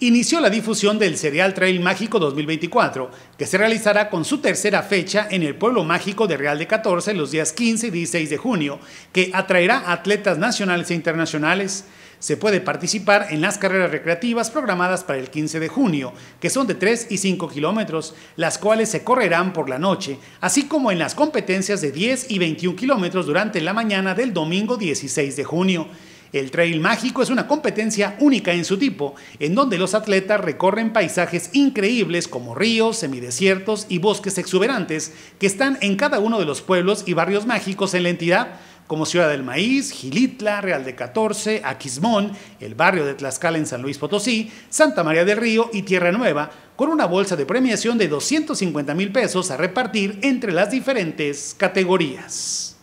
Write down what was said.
inició la difusión del Serial Trail Mágico 2024, que se realizará con su tercera fecha en el pueblo mágico de Real de 14 los días 15 y 16 de junio, que atraerá atletas nacionales e internacionales. Se puede participar en las carreras recreativas programadas para el 15 de junio, que son de 3 y 5 kilómetros, las cuales se correrán por la noche, así como en las competencias de 10 y 21 kilómetros durante la mañana del domingo 16 de junio. El trail mágico es una competencia única en su tipo, en donde los atletas recorren paisajes increíbles como ríos, semidesiertos y bosques exuberantes que están en cada uno de los pueblos y barrios mágicos en la entidad, como Ciudad del Maíz, Gilitla, Real de 14, Aquismón, el barrio de Tlaxcala en San Luis Potosí, Santa María del Río y Tierra Nueva, con una bolsa de premiación de 250 mil pesos a repartir entre las diferentes categorías.